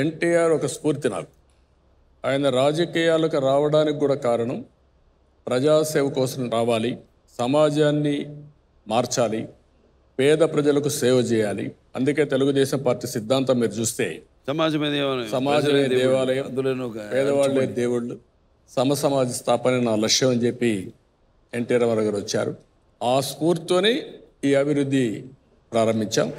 ఎన్టీఆర్ ఒక స్ఫూర్తి నాకు ఆయన రాజకీయాలకు రావడానికి కూడా కారణం ప్రజాసేవ కోసం రావాలి సమాజాన్ని మార్చాలి పేద ప్రజలకు సేవ చేయాలి అందుకే తెలుగుదేశం పార్టీ సిద్ధాంతం మీరు చూస్తే సమాజమే సమాజమే దేవాలయం పేదవాళ్ళే దేవుళ్ళు సమసమాజ స్థాపన నా లక్ష్యం అని చెప్పి ఎన్టీ రామారావు గారు వచ్చారు ఆ స్ఫూర్తితోనే ఈ అభివృద్ధి ప్రారంభించాం